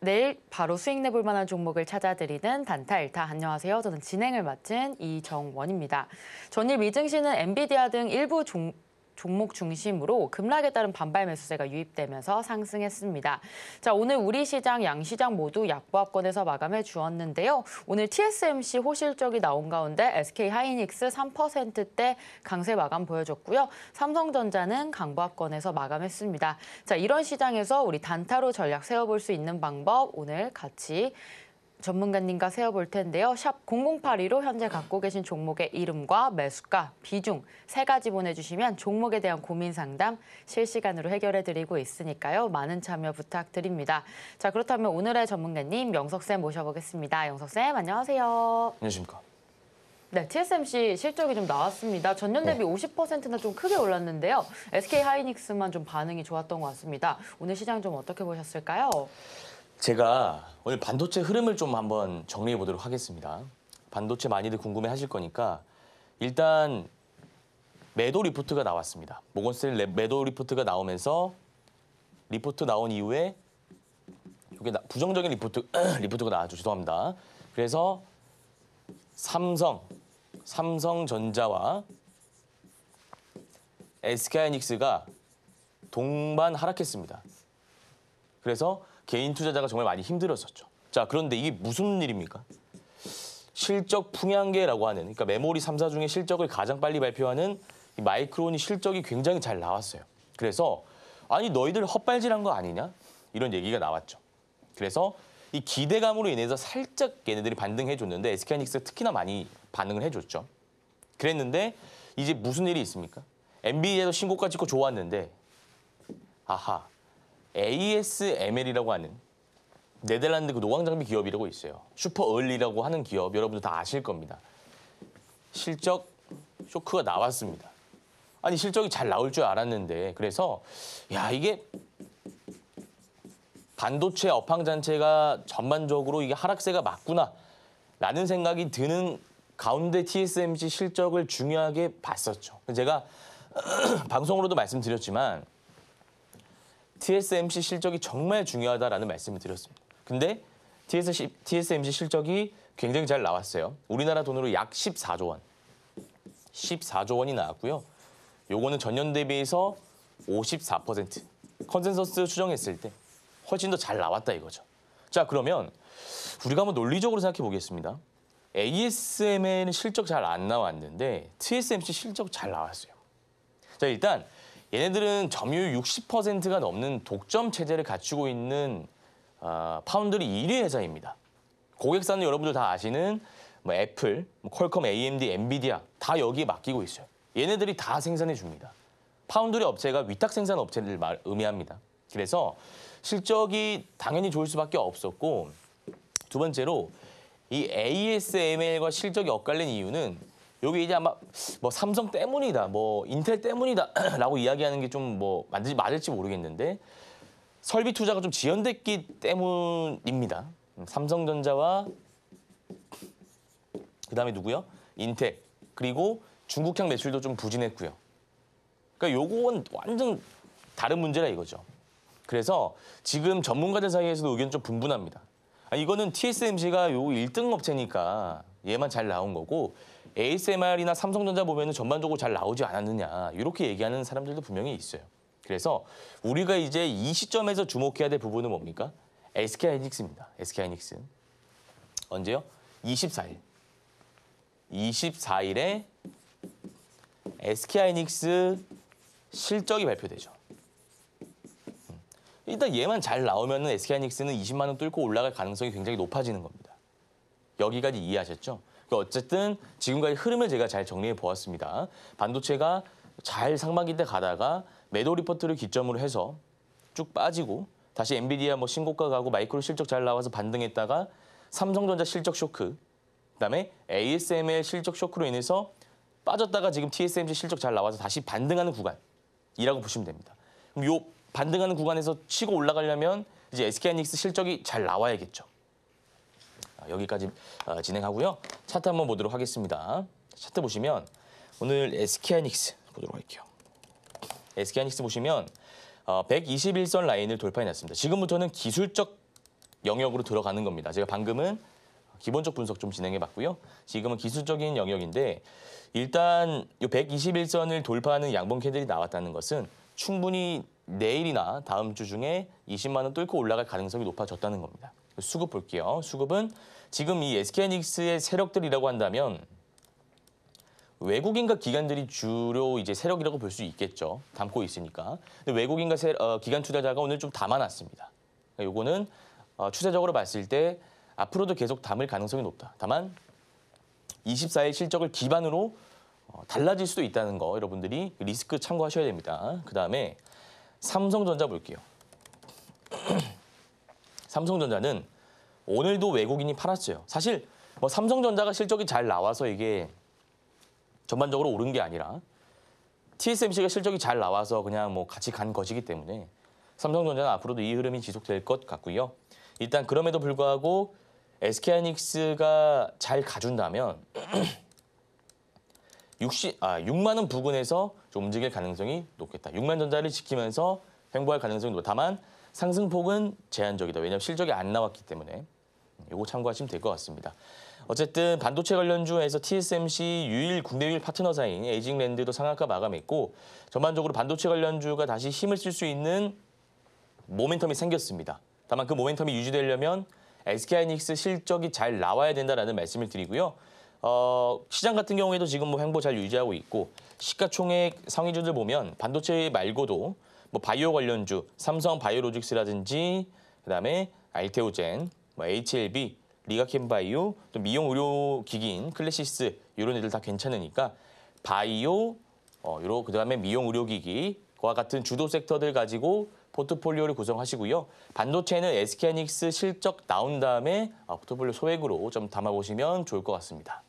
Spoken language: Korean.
내일 바로 수익 내볼 만한 종목을 찾아드리는 단타일타 안녕하세요. 저는 진행을 맡은 이정원입니다. 전일 미증시는 엔비디아 등 일부 종, 종목 중심으로 급락에 따른 반발 매수세가 유입되면서 상승했습니다. 자, 오늘 우리 시장, 양 시장 모두 약보합권에서 마감해 주었는데요. 오늘 TSMC 호실적이 나온 가운데 SK 하이닉스 3%대 강세 마감 보여줬고요. 삼성전자는 강보합권에서 마감했습니다. 자, 이런 시장에서 우리 단타로 전략 세워볼 수 있는 방법 오늘 같이 전문가님과 세어볼 텐데요. 샵 0082로 현재 갖고 계신 종목의 이름과 매수가, 비중 세 가지 보내주시면 종목에 대한 고민 상담 실시간으로 해결해드리고 있으니까요. 많은 참여 부탁드립니다. 자 그렇다면 오늘의 전문가님 영석쌤 모셔보겠습니다. 영석쌤 안녕하세요. 안녕하십니까. 네, TSMC 실적이 좀 나왔습니다. 전년 네. 대비 네. 50%나 좀 크게 올랐는데요. SK 하이닉스만 좀 반응이 좋았던 것 같습니다. 오늘 시장 좀 어떻게 보셨을까요? 제가 오늘 반도체 흐름을 좀 한번 정리해 보도록 하겠습니다. 반도체 많이들 궁금해 하실 거니까 일단 매도 리포트가 나왔습니다. 모건스탠 매도 리포트가 나오면서 리포트 나온 이후에 이게 부정적인 리포트 리포트가 나왔죠. 죄송합니다. 그래서 삼성, 삼성전자와 SK하이닉스가 동반 하락했습니다. 그래서 개인 투자자가 정말 많이 힘들었었죠. 자, 그런데 이게 무슨 일입니까? 실적 풍향계라고 하는 그러니까 메모리 3사 중에 실적을 가장 빨리 발표하는 마이크론이 실적이 굉장히 잘 나왔어요. 그래서 아니 너희들 헛발질한 거 아니냐? 이런 얘기가 나왔죠. 그래서 이 기대감으로 인해서 살짝 얘네들이 반등해줬는데 SK하이닉스가 특히나 많이 반응을 해줬죠. 그랬는데 이제 무슨 일이 있습니까? 엔비디아도 신고가 찍고 좋았는데 아하 ASML이라고 하는 네덜란드 그 노광 장비 기업이라고 있어요. 슈퍼 얼리라고 하는 기업 여러분들 다 아실 겁니다. 실적 쇼크가 나왔습니다. 아니 실적이 잘 나올 줄 알았는데 그래서 야 이게 반도체 업황 자체가 전반적으로 이게 하락세가 맞구나라는 생각이 드는 가운데 TSMC 실적을 중요하게 봤었죠. 제가 방송으로도 말씀드렸지만 TSMC 실적이 정말 중요하다라는 말씀을 드렸습니다. 근데 TSC, TSMC 실적이 굉장히 잘 나왔어요. 우리나라 돈으로 약 14조 원. 14조 원이 나왔고요. 요거는 전년 대비해서 54% 컨센서스 추정했을 때 훨씬 더 잘 나왔다 이거죠. 자 그러면 우리가 한번 논리적으로 생각해 보겠습니다. ASML은 실적 잘 안 나왔는데 TSMC 실적 잘 나왔어요. 자 일단 얘네들은 점유율 60%가 넘는 독점 체제를 갖추고 있는 어, 파운드리 1위 회사입니다. 고객사는 여러분들 다 아시는 뭐 애플, 뭐 퀄컴, AMD, 엔비디아 다 여기에 맡기고 있어요. 얘네들이 다 생산해 줍니다. 파운드리 업체가 위탁 생산 업체를 말, 의미합니다. 그래서 실적이 당연히 좋을 수밖에 없었고 두 번째로 이 ASML과 실적이 엇갈린 이유는 여기 이제 아마 뭐 삼성 때문이다, 뭐 인텔 때문이다라고 이야기하는 게 좀 뭐 맞을지 맞을지 모르겠는데 설비 투자가 좀 지연됐기 때문입니다. 음, 삼성전자와 그다음에 누구요? 인텔 그리고 중국형 매출도 좀 부진했고요. 그러니까 요건 완전 다른 문제라 이거죠. 그래서 지금 전문가들 사이에서도 의견 좀 분분합니다. 아, 이거는 TSMC가 요 1등 업체니까 얘만 잘 나온 거고 ASMR이나 삼성전자 보면 전반적으로 잘 나오지 않았느냐 이렇게 얘기하는 사람들도 분명히 있어요. 그래서 우리가 이제 이 시점에서 주목해야 될 부분은 뭡니까? SK 하이닉스입니다. SK 하이닉스. 언제요? 24일. 24일에 SK 하이닉스 실적이 발표되죠. 음. 일단 얘만 잘 나오면 SK 하이닉스는 20만 원 뚫고 올라갈 가능성이 굉장히 높아지는 겁니다. 여기까지 이해하셨죠? 그 어쨌든 지금까지 흐름을 제가 잘 정리해 보았습니다. 반도체가 잘 상반기 때 가다가 매도 리포트를 기점으로 해서 쭉 빠지고 다시 엔비디아 뭐 신고가 가고 마이크로 실적 잘 나와서 반등했다가 삼성전자 실적 쇼크 그다음에 ASML 실적 쇼크로 인해서 빠졌다가 지금 TSMC 실적 잘 나와서 다시 반등하는 구간이라고 보시면 됩니다. 그럼 요 반등하는 구간에서 치고 올라가려면 이제 SK하이닉스 실적이 잘 나와야겠죠. 여기까지 어, 진행하고요. 차트 한번 보도록 하겠습니다. 차트 보시면 오늘 SK하이닉스 보도록 할게요. SK하이닉스 보시면 121선 어, 라인을 돌파해놨습니다. 지금부터는 기술적 영역으로 들어가는 겁니다. 제가 방금은 기본적 분석 좀 진행해봤고요. 지금은 기술적인 영역인데 일단 이 121선을 돌파하는 양봉 캔들이 나왔다는 것은 충분히 내일이나 다음 주 중에 20만 원 뚫고 올라갈 가능성이 높아졌다는 겁니다. 수급 볼게요. 수급은 지금 이 SK하이닉스의 세력들이라고 한다면 외국인과 기관들이 주로 이제 세력이라고 볼 수 있겠죠. 담고 있으니까. 근데 외국인과 세, 어, 기관 투자자가 오늘 좀 담아놨습니다. 그러니까 요거는 어, 추세적으로 봤을 때 앞으로도 계속 담을 가능성이 높다. 다만 24일 실적을 기반으로 어, 달라질 수도 있다는 거 여러분들이 리스크 참고하셔야 됩니다. 그다음에 삼성전자 볼게요. 삼성전자는 오늘도 외국인이 팔았어요. 사실 뭐 삼성전자가 실적이 잘 나와서 이게 전반적으로 오른 게 아니라 TSMC가 실적이 잘 나와서 그냥 뭐 같이 간 것이기 때문에 삼성전자는 앞으로도 이 흐름이 지속될 것 같고요. 일단 그럼에도 불구하고 SK하이닉스가 잘 가준다면 60, 아, 6만 원 부근에서 좀 움직일 가능성이 높겠다. 6만 전자를 지키면서 횡보할 가능성이 높다. 다만 상승폭은 제한적이다. 왜냐하면 실적이 안 나왔기 때문에 이거 음, 참고하시면 될 것 같습니다. 어쨌든 반도체 관련주에서 TSMC 유일 국내 유일 파트너사인 에이징랜드도 상한가 마감했고 전반적으로 반도체 관련주가 다시 힘을 쓸 수 있는 모멘텀이 생겼습니다. 다만 그 모멘텀이 유지되려면 SK하이닉스 실적이 잘 나와야 된다라는 말씀을 드리고요. 어, 시장 같은 경우에도 지금 뭐 횡보 잘 유지하고 있고 시가총액 상위주들 보면 반도체 말고도 뭐 바이오 관련주 삼성 바이오로직스라든지 그다음에 알테오젠, 뭐 HLB, 리가캠바이오, 또 미용 의료 기기인 클래시스 이런 애들 다 괜찮으니까 바이오, 어, 요로 그다음에 미용 의료 기기와 같은 주도 섹터들 가지고 포트폴리오를 구성하시고요. 반도체는 SK하이닉스 실적 나온 다음에 아, 포트폴리오 소액으로 좀 담아보시면 좋을 것 같습니다.